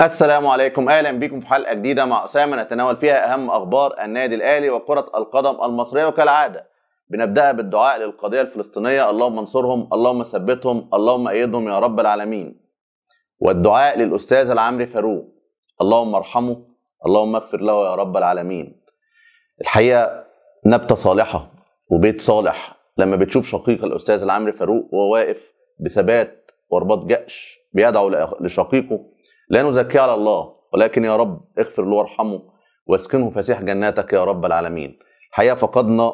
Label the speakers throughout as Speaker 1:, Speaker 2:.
Speaker 1: السلام عليكم اهلا بكم في حلقه جديده مع اسامه نتناول فيها اهم اخبار النادي الاهلي وكره القدم المصريه وكالعاده بنبداها بالدعاء للقضيه الفلسطينيه اللهم انصرهم اللهم ثبتهم اللهم ايدهم يا رب العالمين والدعاء للاستاذ العمري فاروق اللهم ارحمه اللهم اغفر له يا رب العالمين الحقيقه نبته صالحه وبيت صالح لما بتشوف شقيق الاستاذ العمري فاروق وهو واقف بثبات ورباط جأش بيدعو لشقيقه لا نزكي على الله ولكن يا رب اغفر له وارحمه واسكنه فسيح جناتك يا رب العالمين الحقيقه فقدنا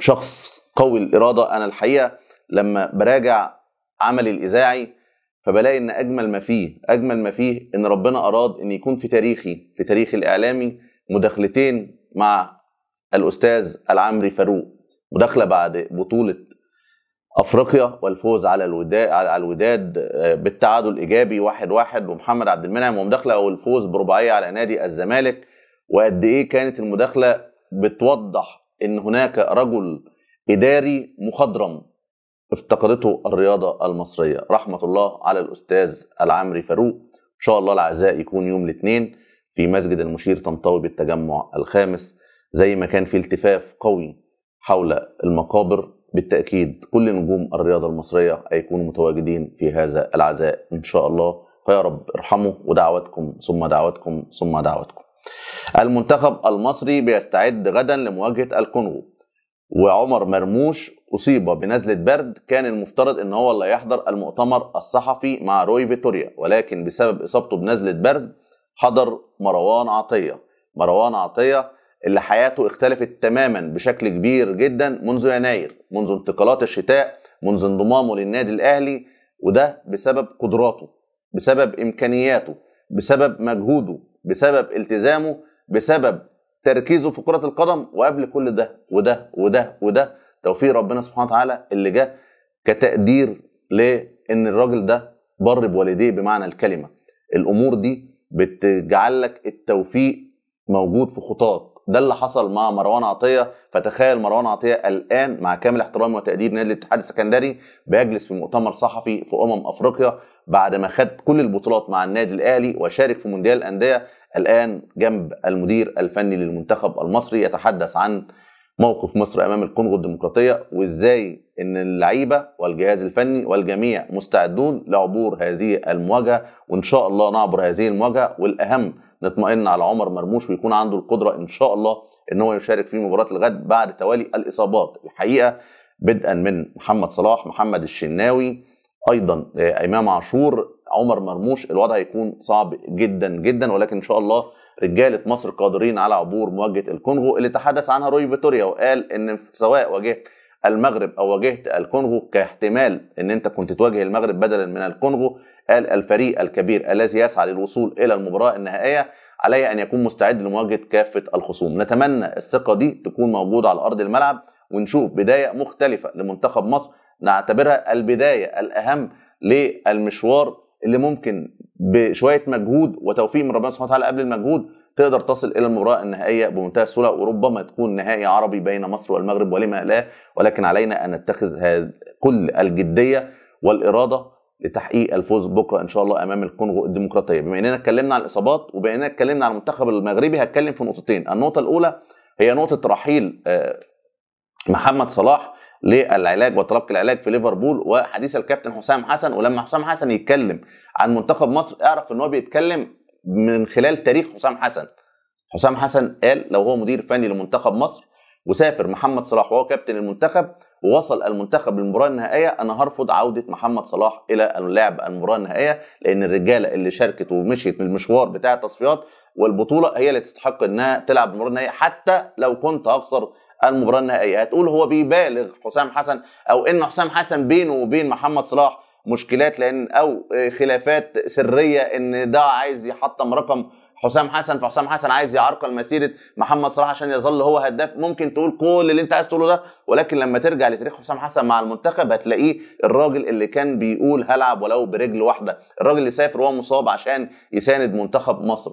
Speaker 1: شخص قوي الاراده انا الحقيقه لما براجع عملي الاذاعي فبلاقي ان اجمل ما فيه اجمل ما فيه ان ربنا اراد ان يكون في تاريخي في تاريخي الاعلامي مداخلتين مع الاستاذ العمري فاروق مداخله بعد بطوله افريقيا والفوز على الوداد على الوداد آه، بالتعادل ايجابي 1-1 واحد واحد ومحمد عبد المنعم ومداخله والفوز برباعيه على نادي الزمالك وقد ايه كانت المداخله بتوضح ان هناك رجل اداري مخضرم افتقدته الرياضه المصريه رحمه الله على الاستاذ العمري فاروق ان شاء الله العزاء يكون يوم الاثنين في مسجد المشير طنطاوي بالتجمع الخامس زي ما كان في التفاف قوي حول المقابر بالتأكيد كل نجوم الرياضة المصرية هيكونوا متواجدين في هذا العزاء إن شاء الله فيا رب ارحموا ودعوتكم ثم دعوتكم ثم دعوتكم المنتخب المصري بيستعد غدا لمواجهة الكونغو وعمر مرموش أصيب بنزلة برد كان المفترض أن هو اللي يحضر المؤتمر الصحفي مع روي فيتوريا ولكن بسبب إصابته بنزلة برد حضر مروان عطية مروان عطية اللي حياته اختلفت تماما بشكل كبير جدا منذ يناير منذ انتقالات الشتاء منذ انضمامه للنادي الاهلي وده بسبب قدراته بسبب امكانياته بسبب مجهوده بسبب التزامه بسبب تركيزه في كره القدم وقبل كل ده وده وده وده توفيق ربنا سبحانه وتعالى اللي جه كتقدير لان الراجل ده بر بوالديه بمعنى الكلمه الامور دي بتجعل لك التوفيق موجود في خطاك ده اللي حصل مع مروان عطيه فتخيل مروان عطيه الان مع كامل احترامي وتقدير نادي الاتحاد السكندري بيجلس في مؤتمر صحفي في امم افريقيا بعد ما خد كل البطولات مع النادي الاهلي وشارك في مونديال الانديه الان جنب المدير الفني للمنتخب المصري يتحدث عن موقف مصر امام الكونغو الديمقراطيه وازاي ان اللعيبه والجهاز الفني والجميع مستعدون لعبور هذه المواجهه وان شاء الله نعبر هذه المواجهه والاهم نطمئن على عمر مرموش ويكون عنده القدره ان شاء الله ان هو يشارك في مباراه الغد بعد توالي الاصابات الحقيقه بدءا من محمد صلاح محمد الشناوي ايضا آه، امام عاشور عمر مرموش الوضع هيكون صعب جدا جدا ولكن ان شاء الله رجاله مصر قادرين على عبور مواجهه الكونغو اللي تحدث عنها روي فيتوريا وقال ان سواء واجهت المغرب او واجهت الكونغو كاحتمال ان انت كنت تواجه المغرب بدلا من الكونغو قال الفريق الكبير الذي يسعى للوصول الى المباراه النهائيه عليه ان يكون مستعد لمواجهه كافه الخصوم نتمنى الثقه دي تكون موجوده على ارض الملعب ونشوف بدايه مختلفه لمنتخب مصر نعتبرها البدايه الاهم للمشوار اللي ممكن بشويه مجهود وتوفيق من ربنا سبحانه وتعالى قبل المجهود تقدر تصل الى المباراه النهائيه بمنتهى السهوله وربما تكون نهائي عربي بين مصر والمغرب ولما لا ولكن علينا ان نتخذ كل الجديه والاراده لتحقيق الفوز بكره ان شاء الله امام الكونغو الديمقراطيه بما اننا اتكلمنا عن الاصابات وبما اننا اتكلمنا عن المنتخب المغربي هتكلم في نقطتين النقطه الاولى هي نقطه رحيل آه، محمد صلاح للعلاج وتلقي العلاج في ليفربول وحديث الكابتن حسام حسن ولما حسام حسن يتكلم عن منتخب مصر اعرف ان هو بيتكلم من خلال تاريخ حسام حسن حسام حسن قال لو هو مدير فني لمنتخب مصر وسافر محمد صلاح وهو كابتن المنتخب ووصل المنتخب للمباراه النهائيه انا هرفض عوده محمد صلاح الى اللعب المباراه النهائيه لان الرجاله اللي شاركت ومشيت من المشوار بتاع التصفيات والبطوله هي اللي تستحق انها تلعب المباراه النهائيه حتى لو كنت هخسر المباراه النهائيه هتقول هو بيبالغ حسام حسن او ان حسام حسن بينه وبين محمد صلاح مشكلات لان او آه، خلافات سريه ان ده عايز يحطم رقم حسام حسن فحسام حسن عايز يعرقل مسيره محمد صلاح عشان يظل هو هداف ممكن تقول كل اللي انت عايز تقوله ده ولكن لما ترجع لتاريخ حسام حسن مع المنتخب هتلاقيه الراجل اللي كان بيقول هلعب ولو برجل واحده الراجل اللي سافر وهو مصاب عشان يساند منتخب مصر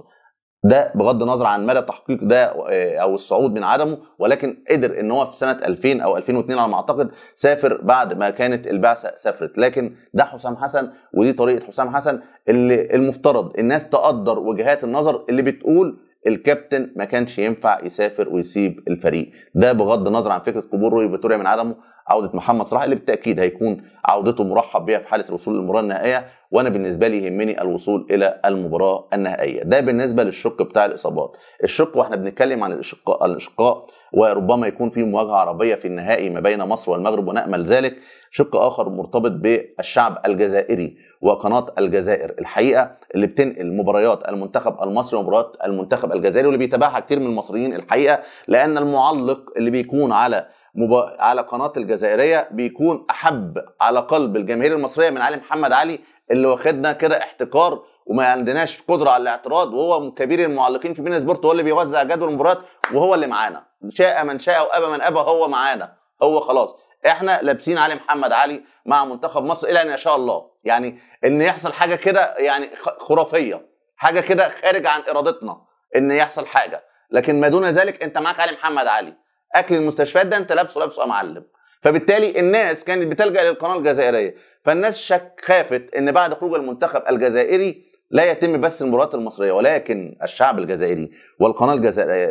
Speaker 1: ده بغض النظر عن مدى تحقيق ده آه، او الصعود من عدمه ولكن قدر ان هو في سنه 2000 او 2002 على ما اعتقد سافر بعد ما كانت البعثه سافرت لكن ده حسام حسن ودي طريقه حسام حسن اللي المفترض الناس تقدر وجهات النظر اللي بتقول الكابتن ما كانش ينفع يسافر ويسيب الفريق ده بغض النظر عن فكره قبول روي فيتوريا من عدمه عوده محمد صلاح اللي بالتاكيد هيكون عودته مرحب بيها في حاله الوصول للمباراه النهائيه وانا بالنسبه لي يهمني الوصول الى المباراه النهائيه ده بالنسبه للشق بتاع الاصابات الشق واحنا بنتكلم عن الاشقاء الاشقاء وربما يكون في مواجهه عربيه في النهائي ما بين مصر والمغرب ونامل ذلك شق اخر مرتبط بالشعب الجزائري وقناه الجزائر الحقيقه اللي بتنقل مباريات المنتخب المصري ومباريات المنتخب الجزائري واللي بيتابعها كتير من المصريين الحقيقه لان المعلق اللي بيكون على مب... على قناه الجزائريه بيكون احب على قلب الجماهير المصريه من علي محمد علي اللي واخدنا كده احتكار وما عندناش قدره على الاعتراض وهو كبير المعلقين في بين سبورت هو اللي بيوزع جدول المباريات وهو اللي معانا شاء من شاء وابى من ابى هو معانا هو خلاص احنا لابسين علي محمد علي مع منتخب مصر الى ان يشاء الله يعني ان يحصل حاجه كده يعني خرافيه حاجه كده خارج عن ارادتنا ان يحصل حاجه لكن ما دون ذلك انت معاك علي محمد علي اكل المستشفيات ده انت لابسه لابسه يا معلم فبالتالي الناس كانت بتلجا للقناه الجزائريه فالناس شك خافت ان بعد خروج المنتخب الجزائري لا يتم بس المباريات المصريه ولكن الشعب الجزائري والقناه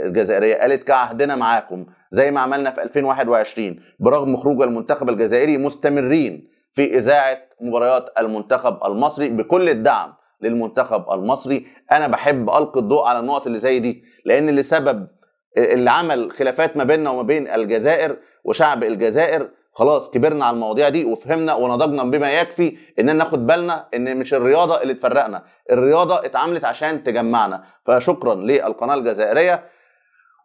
Speaker 1: الجزائريه قالت كعهدنا معاكم زي ما عملنا في 2021 برغم خروج المنتخب الجزائري مستمرين في اذاعه مباريات المنتخب المصري بكل الدعم للمنتخب المصري انا بحب القي الضوء على النقط اللي زي دي لان اللي سبب اللي عمل خلافات ما بيننا وما بين الجزائر وشعب الجزائر خلاص كبرنا على المواضيع دي وفهمنا ونضجنا بما يكفي اننا ناخد بالنا ان مش الرياضه اللي تفرقنا الرياضه اتعملت عشان تجمعنا فشكرا للقناه الجزائريه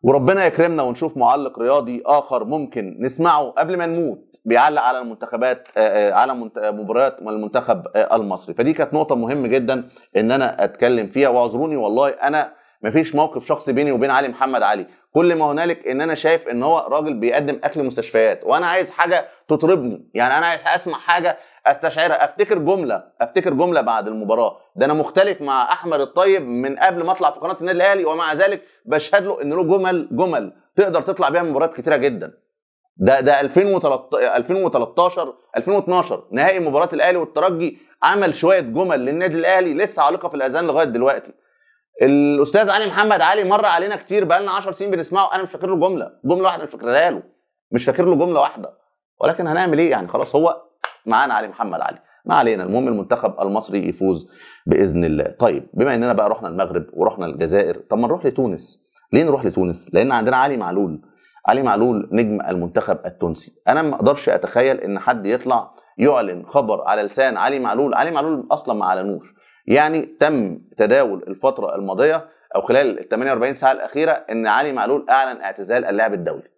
Speaker 1: وربنا يكرمنا ونشوف معلق رياضي اخر ممكن نسمعه قبل ما نموت بيعلق على المنتخبات آه، آه، على مباريات المنتخب آه، المصري فدي كانت نقطه مهمه جدا ان انا اتكلم فيها واعذروني والله انا مفيش موقف شخصي بيني وبين علي محمد علي كل ما هنالك ان انا شايف ان هو راجل بيقدم اكل مستشفيات وانا عايز حاجه تطربني يعني انا عايز اسمع حاجه استشعرها افتكر جمله افتكر جمله بعد المباراه ده انا مختلف مع احمد الطيب من قبل ما اطلع في قناه النادي الاهلي ومع ذلك بشهد له ان له جمل جمل تقدر تطلع بيها مباريات كتيره جدا ده ده 2013 2012 نهائي مباراه الاهلي والترجي عمل شويه جمل للنادي الاهلي لسه عالقه في الاذان لغايه دلوقتي الاستاذ علي محمد علي مر علينا كتير بقى لنا 10 سنين بنسمعه انا مش فاكر له جمله جمله واحده مش فاكرها له مش فاكر له جمله واحده ولكن هنعمل ايه يعني خلاص هو معانا علي محمد علي ما علينا المهم المنتخب المصري يفوز باذن الله طيب بما اننا بقى رحنا المغرب ورحنا الجزائر طب ما نروح لتونس ليه نروح لتونس لان عندنا علي معلول علي معلول نجم المنتخب التونسي انا ما اقدرش اتخيل ان حد يطلع يعلن خبر على لسان علي معلول علي معلول اصلا ما اعلنوش يعني تم تداول الفتره الماضيه او خلال ال 48 ساعه الاخيره ان علي معلول اعلن اعتزال اللعب الدولي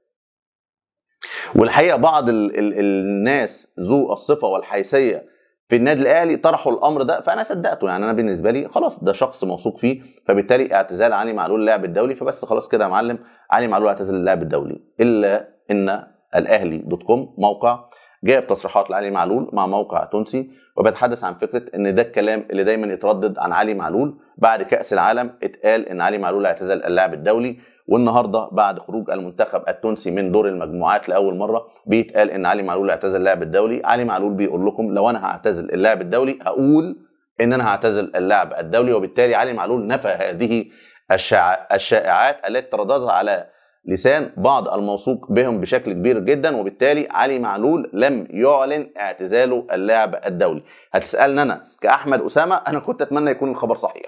Speaker 1: والحقيقه بعض الـ الـ الناس ذو الصفه والحيثيه في النادي الاهلي طرحوا الامر ده فانا صدقته يعني انا بالنسبه لي خلاص ده شخص موثوق فيه فبالتالي اعتزال علي معلول اللاعب الدولي فبس خلاص كده يا معلم علي معلول اعتزل اللاعب الدولي الا ان الاهلي دوت كوم موقع جاء بتصريحات لعلي معلول مع موقع تونسي وبيتحدث عن فكره ان ده الكلام اللي دايما يتردد عن علي معلول بعد كاس العالم اتقال ان علي معلول اعتزل اللاعب الدولي والنهارده بعد خروج المنتخب التونسي من دور المجموعات لاول مره بيتقال ان علي معلول اعتزل اللاعب الدولي علي معلول بيقول لكم لو انا هعتزل اللاعب الدولي هقول ان انا هعتزل اللاعب الدولي وبالتالي علي معلول نفى هذه الشائعات التي ترددها على لسان بعض الموثوق بهم بشكل كبير جدا وبالتالي علي معلول لم يعلن اعتزاله اللعب الدولي هتسالني انا كاحمد اسامه انا كنت اتمنى يكون الخبر صحيح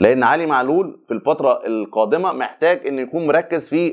Speaker 1: لان علي معلول في الفتره القادمه محتاج انه يكون مركز في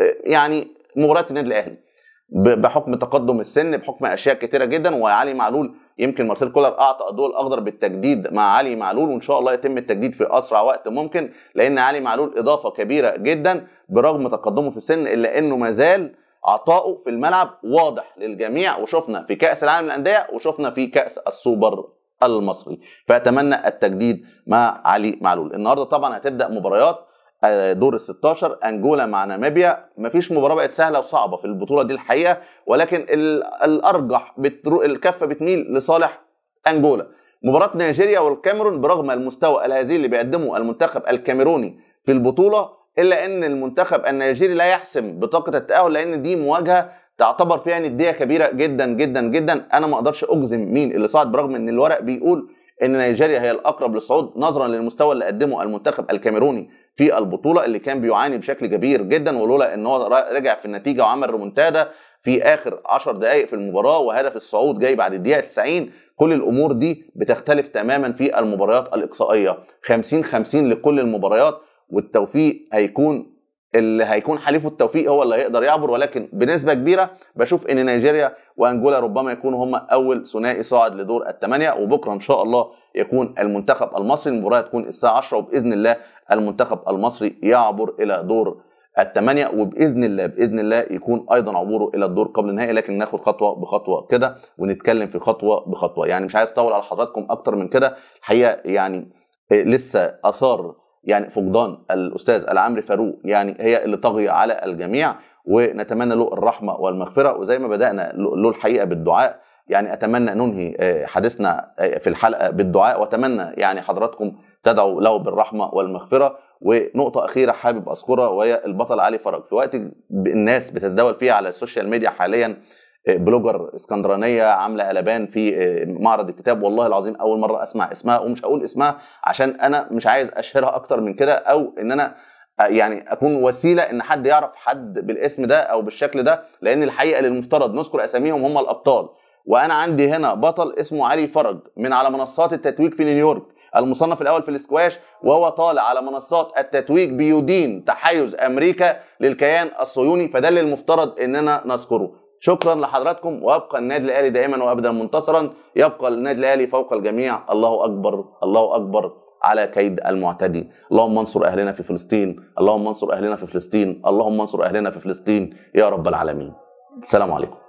Speaker 1: آه، يعني مباراه النادي الاهلي بحكم تقدم السن بحكم اشياء كتيره جدا وعلي معلول يمكن مارسيل كولر اعطى الضوء الاخضر بالتجديد مع علي معلول وان شاء الله يتم التجديد في اسرع وقت ممكن لان علي معلول اضافه كبيره جدا برغم تقدمه في السن الا انه مازال عطاؤه في الملعب واضح للجميع وشفنا في كاس العالم للانديه وشفنا في كاس السوبر المصري فاتمنى التجديد مع علي معلول النهارده طبعا هتبدا مباريات دور ال 16 انجولا مع ناميبيا مفيش مباراه بقت سهله وصعبه في البطوله دي الحقيقه ولكن الارجح بترو... الكفه بتميل لصالح انجولا مباراه نيجيريا والكاميرون برغم المستوى الهزيل اللي بيقدمه المنتخب الكاميروني في البطوله الا ان المنتخب النيجيري لا يحسم بطاقه التاهل لان دي مواجهه تعتبر فيها نديه كبيره جدا جدا جدا انا ما اقدرش اجزم مين اللي صعد برغم ان الورق بيقول ان نيجيريا هي الاقرب للصعود نظرا للمستوى اللي قدمه المنتخب الكاميروني في البطوله اللي كان بيعاني بشكل كبير جدا ولولا ان هو رجع في النتيجه وعمل ريمونتادا في اخر 10 دقائق في المباراه وهدف الصعود جاي بعد الدقيقه 90 كل الامور دي بتختلف تماما في المباريات الاقصائيه 50 50 لكل المباريات والتوفيق هيكون اللي هيكون حليفه التوفيق هو اللي هيقدر يعبر ولكن بنسبه كبيره بشوف ان نيجيريا وانجولا ربما يكونوا هم اول ثنائي صاعد لدور الثمانيه وبكره ان شاء الله يكون المنتخب المصري المباراه هتكون الساعه 10 وباذن الله المنتخب المصري يعبر الى دور الثمانية وباذن الله باذن الله يكون ايضا عبوره الى الدور قبل النهائي لكن ناخد خطوه بخطوه كده ونتكلم في خطوه بخطوه يعني مش عايز اطول على حضراتكم اكتر من كده الحقيقه يعني آه، لسه اثار يعني فقدان الاستاذ العمري فاروق يعني هي اللي طاغيه على الجميع ونتمنى له الرحمه والمغفره وزي ما بدانا له الحقيقه بالدعاء يعني اتمنى ننهي آه، حديثنا آه، في الحلقه بالدعاء واتمنى يعني حضراتكم تدعوا له بالرحمه والمغفره ونقطه اخيره حابب اذكرها وهي البطل علي فرج في وقت الناس بتتداول فيه على السوشيال ميديا حاليا بلوجر اسكندرانيه عامله قلبان في آه، معرض الكتاب والله العظيم اول مره اسمع اسمها ومش هقول اسمها عشان انا مش عايز اشهرها اكتر من كده او ان انا آه، يعني اكون وسيله ان حد يعرف حد بالاسم ده او بالشكل ده لان الحقيقه للمفترض نذكر اساميهم هم الابطال وانا عندي هنا بطل اسمه علي فرج من على منصات التتويج في نيويورك المصنف الاول في الاسكواش وهو طالع على منصات التتويج بيدين تحيز امريكا للكيان الصهيوني فده اللي المفترض اننا نذكره شكرا لحضراتكم وابقى النادي الاهلي دائما وابدا منتصرا يبقى النادي الاهلي فوق الجميع الله اكبر الله اكبر على كيد المعتدي اللهم انصر اهلنا في فلسطين اللهم انصر اهلنا في فلسطين اللهم انصر اهلنا في فلسطين يا رب العالمين السلام عليكم